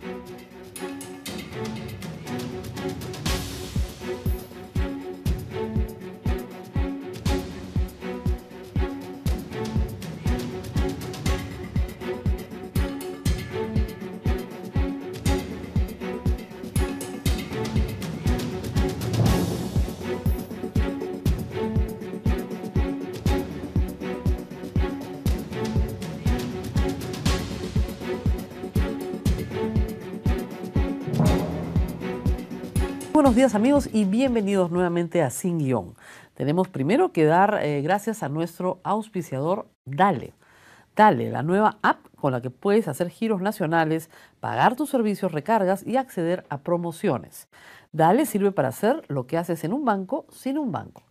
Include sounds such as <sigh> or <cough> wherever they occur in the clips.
Thank you. buenos días amigos y bienvenidos nuevamente a Sin Guión. Tenemos primero que dar eh, gracias a nuestro auspiciador Dale. Dale, la nueva app con la que puedes hacer giros nacionales, pagar tus servicios, recargas y acceder a promociones. Dale sirve para hacer lo que haces en un banco sin un banco.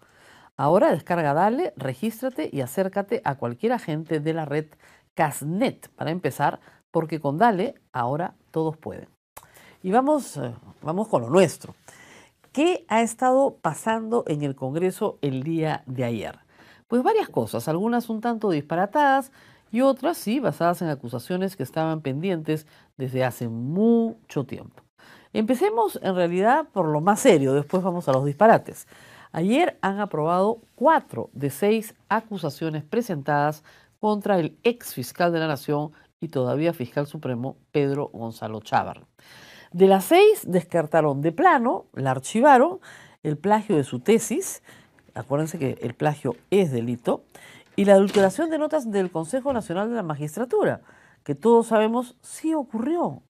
Ahora descarga Dale, regístrate y acércate a cualquier agente de la red Casnet para empezar, porque con Dale ahora todos pueden. Y vamos, eh, vamos con lo nuestro. ¿Qué ha estado pasando en el Congreso el día de ayer? Pues varias cosas, algunas un tanto disparatadas y otras sí basadas en acusaciones que estaban pendientes desde hace mucho tiempo. Empecemos en realidad por lo más serio, después vamos a los disparates. Ayer han aprobado cuatro de seis acusaciones presentadas contra el ex fiscal de la Nación y todavía fiscal supremo Pedro Gonzalo Chávarri. De las seis, descartaron de plano, la archivaron, el plagio de su tesis, acuérdense que el plagio es delito, y la adulteración de notas del Consejo Nacional de la Magistratura, que todos sabemos sí ocurrió.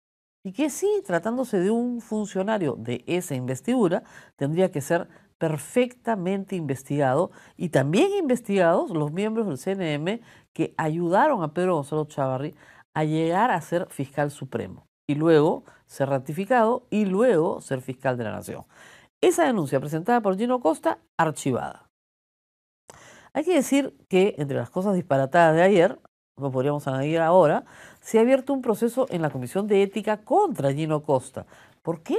Y que sí, tratándose de un funcionario de esa investidura, tendría que ser perfectamente investigado y también investigados los miembros del CNM que ayudaron a Pedro Gonzalo Chavarri a llegar a ser fiscal supremo y luego ser ratificado y luego ser fiscal de la nación. Esa denuncia presentada por Gino Costa, archivada. Hay que decir que entre las cosas disparatadas de ayer, como podríamos añadir ahora, se ha abierto un proceso en la Comisión de Ética contra Gino Costa. ¿Por qué?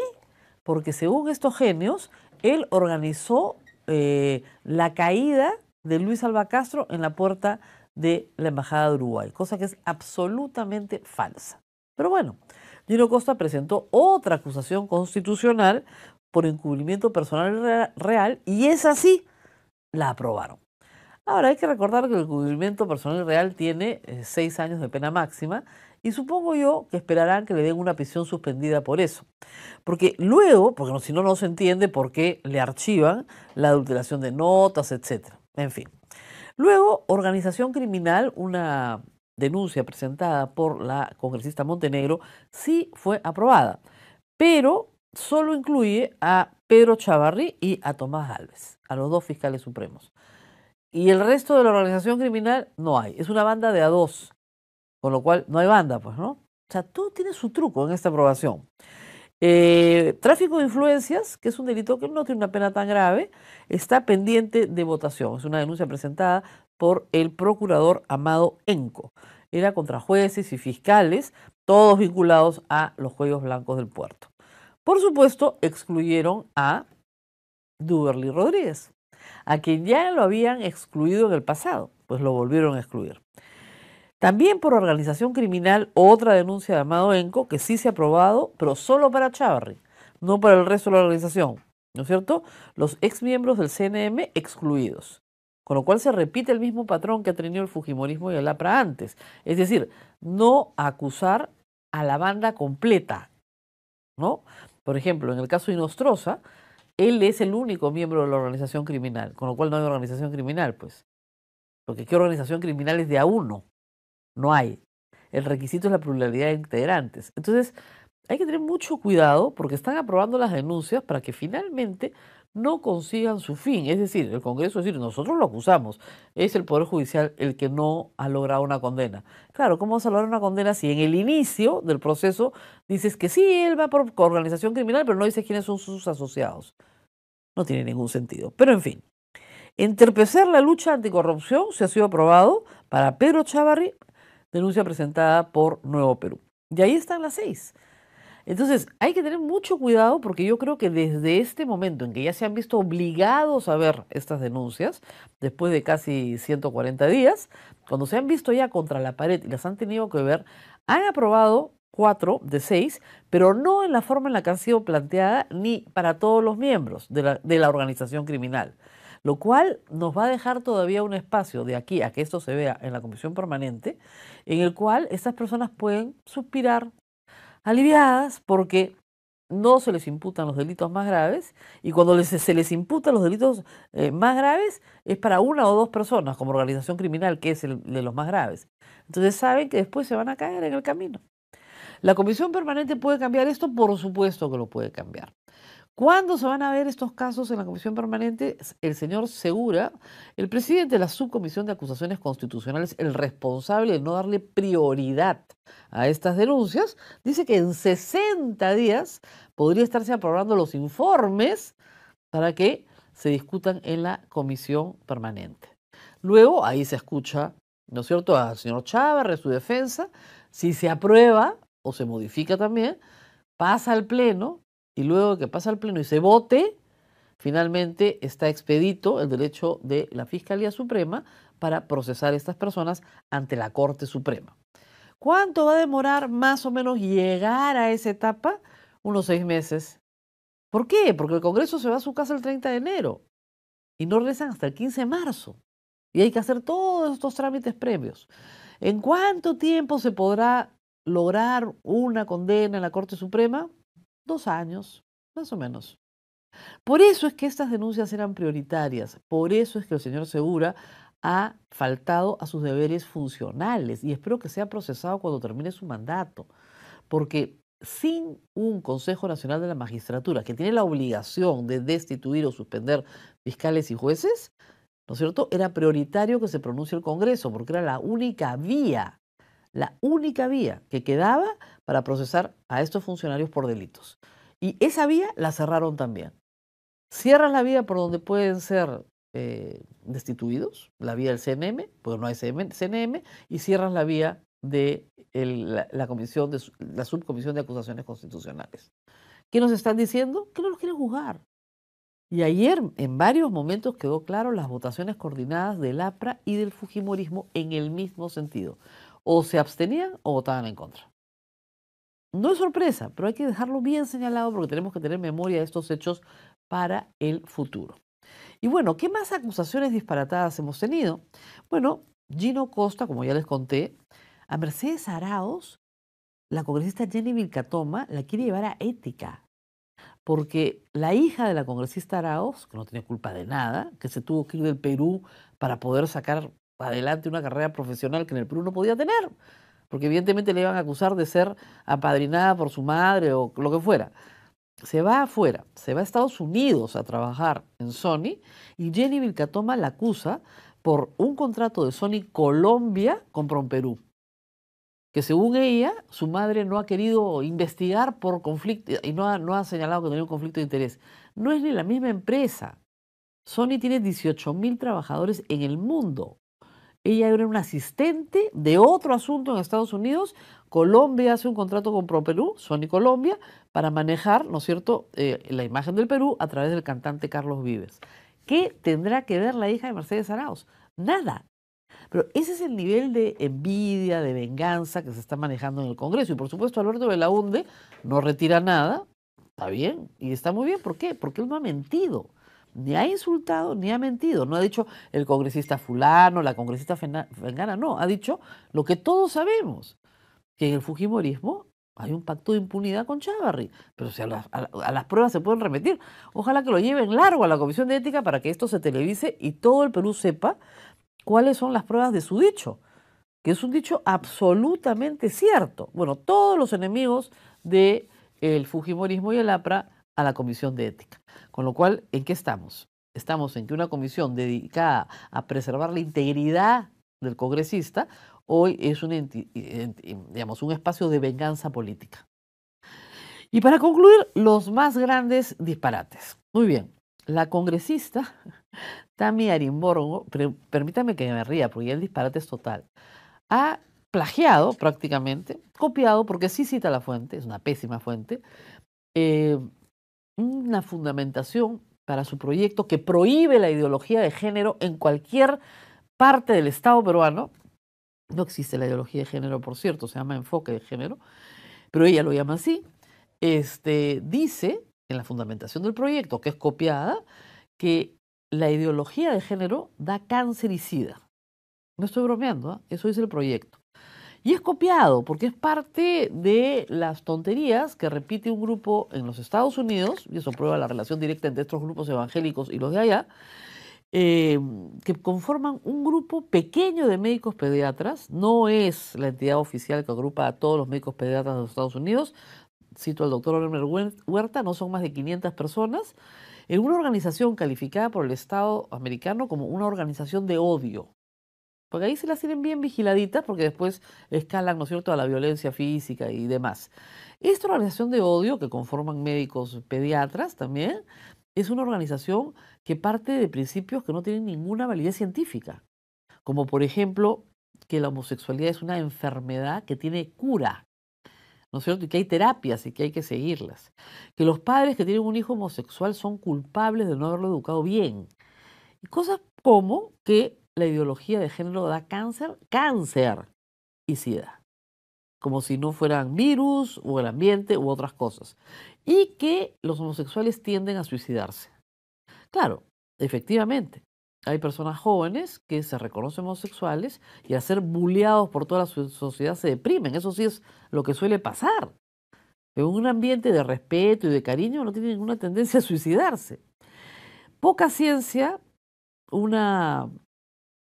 Porque según estos genios, él organizó eh, la caída de Luis Alba Castro en la puerta de la Embajada de Uruguay, cosa que es absolutamente falsa. Pero bueno, Gino Costa presentó otra acusación constitucional por encubrimiento personal real y es así, la aprobaron. Ahora hay que recordar que el encubrimiento personal real tiene eh, seis años de pena máxima y supongo yo que esperarán que le den una prisión suspendida por eso. Porque luego, porque si no, no se entiende por qué le archivan la adulteración de notas, etc. En fin. Luego, organización criminal, una denuncia presentada por la congresista Montenegro sí fue aprobada, pero solo incluye a Pedro Chavarri y a Tomás Alves, a los dos fiscales supremos. Y el resto de la organización criminal no hay. Es una banda de a dos, con lo cual no hay banda, pues, ¿no? O sea, todo tiene su truco en esta aprobación. Eh, tráfico de influencias, que es un delito que no tiene una pena tan grave, está pendiente de votación. Es una denuncia presentada por el procurador Amado Enco. Era contra jueces y fiscales, todos vinculados a los Juegos Blancos del Puerto. Por supuesto, excluyeron a Duberly Rodríguez, a quien ya lo habían excluido en el pasado, pues lo volvieron a excluir. También por organización criminal, otra denuncia de Amado Enco que sí se ha aprobado, pero solo para Chavarri, no para el resto de la organización. ¿No es cierto? Los exmiembros del CNM excluidos con lo cual se repite el mismo patrón que ha tenido el Fujimorismo y el APRA antes, es decir, no acusar a la banda completa, ¿no? Por ejemplo, en el caso de Inostrosa, él es el único miembro de la organización criminal, con lo cual no hay organización criminal, pues. Porque qué organización criminal es de a uno, no hay. El requisito es la pluralidad de integrantes. Entonces, hay que tener mucho cuidado porque están aprobando las denuncias para que finalmente no consigan su fin. Es decir, el Congreso, es decir, nosotros lo acusamos, es el Poder Judicial el que no ha logrado una condena. Claro, ¿cómo vas a lograr una condena si en el inicio del proceso dices que sí, él va por organización criminal, pero no dices quiénes son sus asociados? No tiene ningún sentido. Pero en fin, entorpecer la lucha anticorrupción se ha sido aprobado para Pedro Chavarri, denuncia presentada por Nuevo Perú. Y ahí están las seis. Entonces, hay que tener mucho cuidado porque yo creo que desde este momento en que ya se han visto obligados a ver estas denuncias, después de casi 140 días, cuando se han visto ya contra la pared y las han tenido que ver, han aprobado cuatro de seis, pero no en la forma en la que han sido planteadas ni para todos los miembros de la, de la organización criminal lo cual nos va a dejar todavía un espacio de aquí a que esto se vea en la comisión permanente, en el cual estas personas pueden suspirar, aliviadas porque no se les imputan los delitos más graves y cuando se les imputan los delitos eh, más graves es para una o dos personas como organización criminal, que es el de los más graves. Entonces saben que después se van a caer en el camino. La comisión permanente puede cambiar esto, por supuesto que lo puede cambiar. ¿Cuándo se van a ver estos casos en la Comisión Permanente? El señor Segura, el presidente de la Subcomisión de Acusaciones Constitucionales, el responsable de no darle prioridad a estas denuncias, dice que en 60 días podría estarse aprobando los informes para que se discutan en la Comisión Permanente. Luego, ahí se escucha, ¿no es cierto?, al señor Chávez, su defensa, si se aprueba o se modifica también, pasa al Pleno y luego que pasa al Pleno y se vote, finalmente está expedito el derecho de la Fiscalía Suprema para procesar a estas personas ante la Corte Suprema. ¿Cuánto va a demorar más o menos llegar a esa etapa? Unos seis meses. ¿Por qué? Porque el Congreso se va a su casa el 30 de enero y no regresan hasta el 15 de marzo. Y hay que hacer todos estos trámites previos. ¿En cuánto tiempo se podrá lograr una condena en la Corte Suprema? dos años, más o menos. Por eso es que estas denuncias eran prioritarias, por eso es que el señor Segura ha faltado a sus deberes funcionales y espero que sea procesado cuando termine su mandato, porque sin un Consejo Nacional de la Magistratura que tiene la obligación de destituir o suspender fiscales y jueces, ¿no es cierto? Era prioritario que se pronuncie el Congreso porque era la única vía la única vía que quedaba para procesar a estos funcionarios por delitos. Y esa vía la cerraron también. Cierran la vía por donde pueden ser eh, destituidos, la vía del CNM, porque no hay CNM, y cierras la vía de la, de, la subcomisión de acusaciones constitucionales. ¿Qué nos están diciendo? Que no los quieren juzgar. Y ayer en varios momentos quedó claro las votaciones coordinadas del APRA y del Fujimorismo en el mismo sentido o se abstenían o votaban en contra. No es sorpresa, pero hay que dejarlo bien señalado porque tenemos que tener memoria de estos hechos para el futuro. Y bueno, ¿qué más acusaciones disparatadas hemos tenido? Bueno, Gino Costa, como ya les conté, a Mercedes Araos, la congresista Jenny Vilcatoma la quiere llevar a ética, porque la hija de la congresista Araos, que no tiene culpa de nada, que se tuvo que ir del Perú para poder sacar adelante una carrera profesional que en el Perú no podía tener, porque evidentemente le iban a acusar de ser apadrinada por su madre o lo que fuera. Se va afuera, se va a Estados Unidos a trabajar en Sony y Jenny Vilcatoma la acusa por un contrato de Sony Colombia con Promperú, Perú, que según ella su madre no ha querido investigar por conflicto y no ha, no ha señalado que tenía un conflicto de interés. No es ni la misma empresa. Sony tiene 18.000 trabajadores en el mundo. Ella era una asistente de otro asunto en Estados Unidos. Colombia hace un contrato con Perú, Sony Colombia, para manejar, ¿no es cierto?, eh, la imagen del Perú a través del cantante Carlos Vives. ¿Qué tendrá que ver la hija de Mercedes Arauz? Nada. Pero ese es el nivel de envidia, de venganza que se está manejando en el Congreso. Y por supuesto, Alberto Belaunde no retira nada, está bien, y está muy bien. ¿Por qué? Porque él no ha mentido ni ha insultado ni ha mentido. No ha dicho el congresista fulano, la congresista Fengana, no, ha dicho lo que todos sabemos, que en el Fujimorismo hay un pacto de impunidad con Chávarri, pero si a las, pruebas se pueden remitir. Ojalá que lo lleven largo a la Comisión de Ética para que esto se televise y todo el Perú sepa cuáles son las pruebas de su dicho, que es un dicho absolutamente cierto. Bueno, todos los enemigos del de, Fujimorismo y el APRA a la Comisión de Ética. Con lo cual, ¿en qué estamos? Estamos en que una comisión dedicada a preservar la integridad del congresista hoy es un, eh, digamos, un espacio de venganza política. Y para concluir, los más grandes disparates. Muy bien, la congresista Tami Arimborgo, permítame que me ría porque el disparate es total, ha plagiado prácticamente, copiado, porque sí cita la fuente, es una pésima fuente, eh, una fundamentación para su proyecto que prohíbe la ideología de género en cualquier parte del Estado peruano. No existe la ideología de género, por cierto, se llama enfoque de género, pero ella lo llama así. Este, dice en la fundamentación del proyecto, que es copiada, que la ideología de género da cáncer y sida. No estoy bromeando, ¿eh? eso dice el proyecto. Y es copiado porque es parte de las tonterías que repite un grupo en los Estados Unidos, y eso prueba la relación directa entre estos grupos evangélicos y los de allá, eh, que conforman un grupo pequeño de médicos pediatras, no es la entidad oficial que agrupa a todos los médicos pediatras de los Estados Unidos, cito al doctor Werner Huerta, no son más de 500 personas, en una organización calificada por el Estado americano como una organización de odio. Porque ahí se las tienen bien vigiladitas porque después escalan, ¿no cierto?, a la violencia física y demás. Esta organización de odio, que conforman médicos pediatras también, es una organización que parte de principios que no tienen ninguna validez científica. Como por ejemplo, que la homosexualidad es una enfermedad que tiene cura, ¿no es cierto? Y que hay terapias y que hay que seguirlas. Que los padres que tienen un hijo homosexual son culpables de no haberlo educado bien. Y cosas como que la ideología de género da cáncer, cáncer y sida, como si no fueran virus o el ambiente u otras cosas, y que los homosexuales tienden a suicidarse. Claro, efectivamente, hay personas jóvenes que se reconocen homosexuales y al ser bulleados por toda la sociedad se deprimen, eso sí es lo que suele pasar. En un ambiente de respeto y de cariño no tienen ninguna tendencia a suicidarse. Poca ciencia, una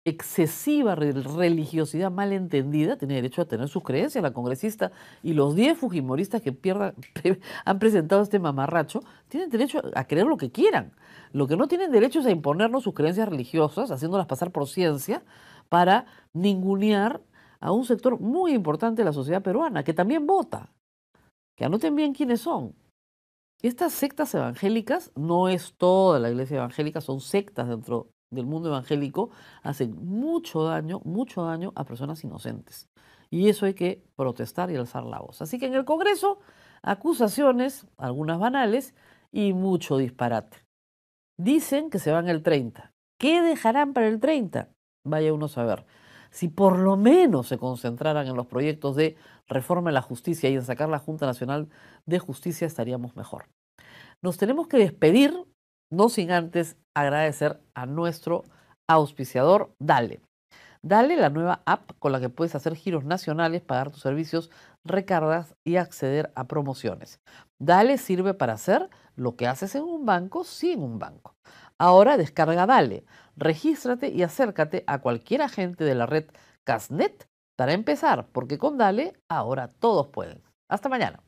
excesiva religiosidad mal entendida tiene derecho a tener sus creencias, la congresista y los 10 fujimoristas que pierdan, <laughs> han presentado este mamarracho tienen derecho a creer lo que quieran. Lo que no tienen derecho es a imponernos sus creencias religiosas, haciéndolas pasar por ciencia, para ningunear a un sector muy importante de la sociedad peruana, que también vota. Que anoten bien quiénes son. Estas sectas evangélicas, no es toda la iglesia evangélica, son sectas dentro del mundo evangélico hacen mucho daño, mucho daño a personas inocentes. Y eso hay que protestar y alzar la voz. Así que en el Congreso, acusaciones, algunas banales, y mucho disparate. Dicen que se van el 30. ¿Qué dejarán para el 30? Vaya uno a saber. Si por lo menos se concentraran en los proyectos de reforma de la justicia y en sacar la Junta Nacional de Justicia, estaríamos mejor. Nos tenemos que despedir, no sin antes agradecer a nuestro auspiciador Dale. Dale la nueva app con la que puedes hacer giros nacionales, pagar tus servicios, recargas y acceder a promociones. Dale sirve para hacer lo que haces en un banco sin un banco. Ahora descarga Dale, regístrate y acércate a cualquier agente de la red Casnet para empezar, porque con Dale ahora todos pueden. Hasta mañana.